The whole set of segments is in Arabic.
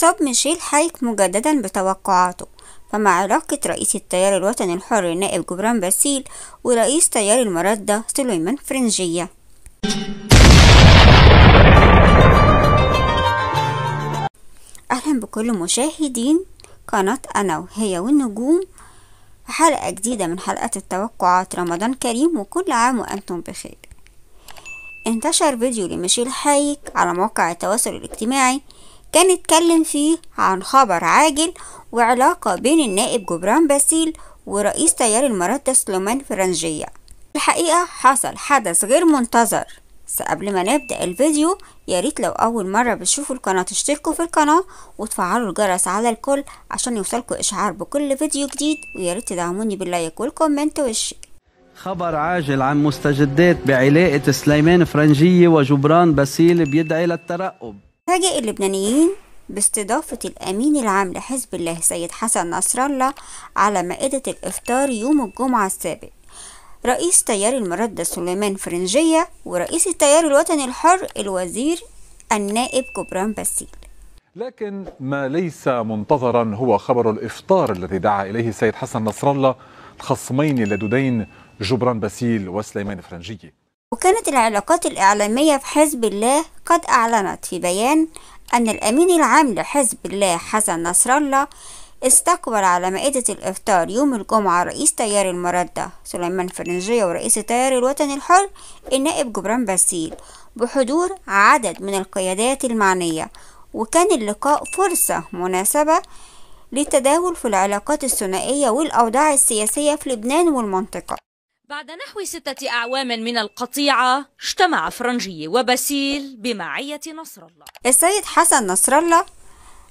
طب ميشيل حايك مجددا بتوقعاته فمع علاقة رئيس التيار الوطني الحر النائب جبران باسيل ورئيس تيار المردة سليمان فرنجية أهلا بكل مشاهدين قناة أنا وهي والنجوم في حلقة جديدة من حلقات التوقعات رمضان كريم وكل عام وأنتم بخير انتشر فيديو لميشيل حايك على موقع التواصل الاجتماعي كان اتكلم فيه عن خبر عاجل وعلاقة بين النائب جبران باسيل ورئيس تيار المراد سليمان فرنجية الحقيقة حصل حدث غير منتظر بس قبل ما نبدأ الفيديو ياريت لو أول مرة بتشوفوا القناة تشتركوا في القناة وتفعلوا الجرس على الكل عشان يوصلكوا إشعار بكل فيديو جديد وياريت تدعموني باللايك والكومنت والشير خبر عاجل عن مستجدات بعلاقة سليمان فرنجية وجبران باسيل بيدعي للترقب فاجئ اللبنانيين باستضافة الأمين العام لحزب الله سيد حسن نصر الله على مائدة الإفطار يوم الجمعة السابق رئيس تيار المردة سليمان فرنجية ورئيس التيار الوطني الحر الوزير النائب جبران باسيل لكن ما ليس منتظرا هو خبر الإفطار الذي دعا إليه السيد حسن نصر الله الخصمين اللدودين جبران باسيل وسليمان فرنجية وكانت العلاقات الإعلامية في حزب الله قد أعلنت في بيان أن الأمين العام لحزب الله حسن نصر الله استقبل على مائدة الإفطار يوم الجمعة رئيس تيار المردة سليمان فرنجية ورئيس تيار الوطني الحر النائب جبران باسيل بحضور عدد من القيادات المعنية وكان اللقاء فرصة مناسبة للتداول في العلاقات الثنائية والأوضاع السياسية في لبنان والمنطقة بعد نحو ستة أعوام من القطيعة اجتمع فرنجي وبسيل بمعية نصر الله السيد حسن نصر الله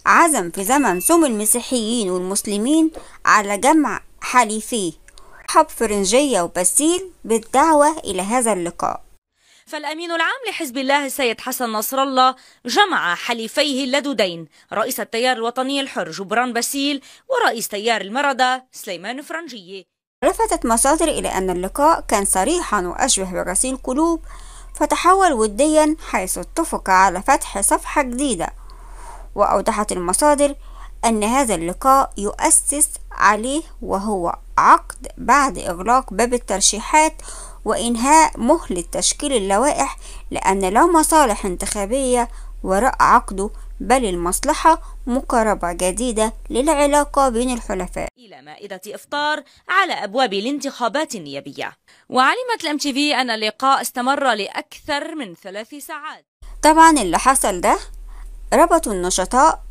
عزم في زمن سم المسيحيين والمسلمين على جمع حليفيه حب فرنجية وبسيل بالدعوة إلى هذا اللقاء فالأمين العام لحزب الله السيد حسن نصر الله جمع حليفيه اللدودين رئيس التيار الوطني الحر جبران بسيل ورئيس تيار المردة سليمان فرنجية لفتت مصادر إلى أن اللقاء كان صريحا وأشبه بغسيل قلوب فتحول وديا حيث اتفق على فتح صفحة جديدة وأوضحت المصادر أن هذا اللقاء يؤسس عليه وهو عقد بعد إغلاق باب الترشيحات وإنهاء مهلة تشكيل اللوائح لأن لا مصالح انتخابية وراء عقده بل المصلحة مقاربة جديدة للعلاقة بين الحلفاء إلى مائدة إفطار على أبواب الانتخابات النيابية وعلمت الام تي في أن اللقاء استمر لأكثر من ثلاث ساعات طبعا اللي حصل ده ربطوا النشطاء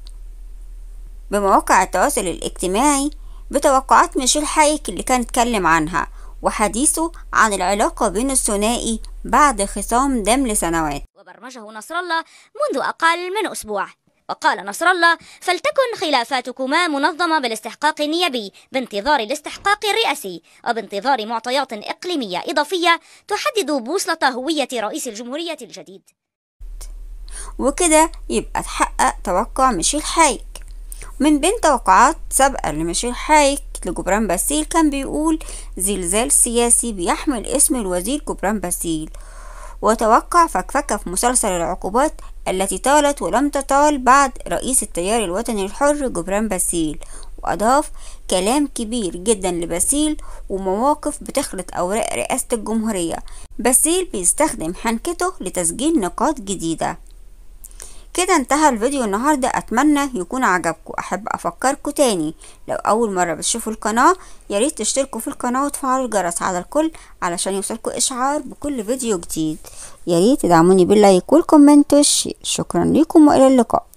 بمواقع التواصل الاجتماعي بتوقعات ميشيل حايك اللي كان اتكلم عنها وحديثه عن العلاقة بين الثنائي بعد خصام دام لسنوات وبرمجه نصر الله منذ أقل من أسبوع وقال نصر الله فلتكن خلافاتكما منظمة بالاستحقاق النيابي بانتظار الاستحقاق الرئاسي وبانتظار معطيات إقليمية إضافية تحدد بوصلة هوية رئيس الجمهورية الجديد وكده يبقى تحقق توقع ميشيل حايك من بين توقعات سابقة لميشيل حايك لجبران باسيل كان بيقول زلزال سياسي بيحمل اسم الوزير جبران باسيل وتوقع فكفكة في مسلسل العقوبات التي طالت ولم تطال بعد رئيس التيار الوطني الحر جبران باسيل وأضاف كلام كبير جدا لباسيل ومواقف بتخلط أوراق رئاسة الجمهورية باسيل بيستخدم حنكته لتسجيل نقاط جديدة كده انتهى الفيديو النهاردة اتمنى يكون عجبكم احب افكركم تاني لو اول مرة بتشوفوا القناة ياريت تشتركوا في القناة وتفعلوا الجرس على الكل علشان يوصلكوا اشعار بكل فيديو جديد ياريت تدعموني باللايك والكومنت والشير شكرا لكم والى اللقاء